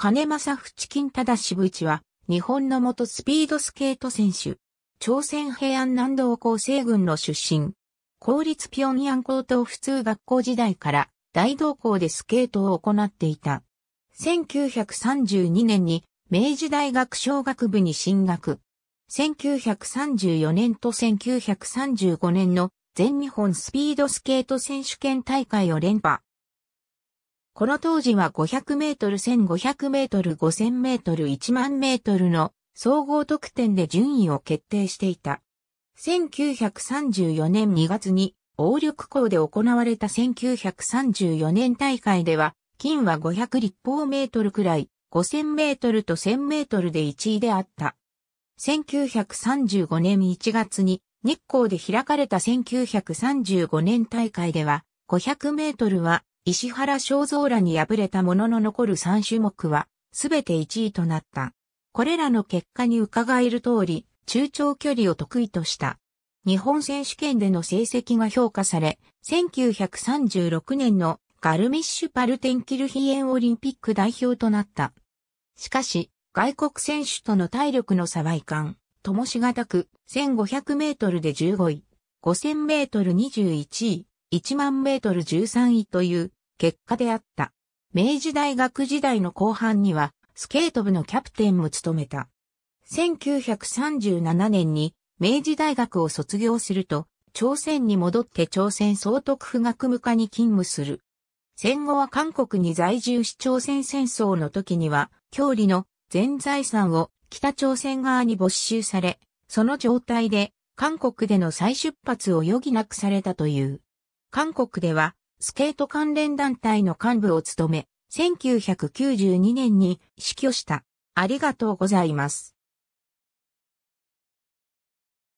金正淵金だし部一は、日本の元スピードスケート選手。朝鮮平安南道厚生軍の出身。公立平壌高等普通学校時代から大道校でスケートを行っていた。1932年に明治大学小学部に進学。1934年と1935年の全日本スピードスケート選手権大会を連覇。この当時は500メートル、1500メートル、5000メートル、1万メートルの総合得点で順位を決定していた。1934年2月に王緑港で行われた1934年大会では、金は500立方メートルくらい、5000メートルと1000メートルで1位であった。1935年1月に日光で開かれた1935年大会では、500メートルは石原正蔵らに敗れたものの残る3種目は、すべて1位となった。これらの結果に伺える通り、中長距離を得意とした。日本選手権での成績が評価され、1936年のガルミッシュパルテンキルヒエンオリンピック代表となった。しかし、外国選手との体力の差はいかん、ともしがたく、1500メートルで15位、5000メートル21位、1万メートル13位という結果であった。明治大学時代の後半には、スケート部のキャプテンも務めた。1937年に明治大学を卒業すると、朝鮮に戻って朝鮮総督府学務課に勤務する。戦後は韓国に在住し朝鮮戦争の時には、郷里の全財産を北朝鮮側に没収され、その状態で韓国での再出発を余儀なくされたという。韓国ではスケート関連団体の幹部を務め、1992年に死去した。ありがとうございます。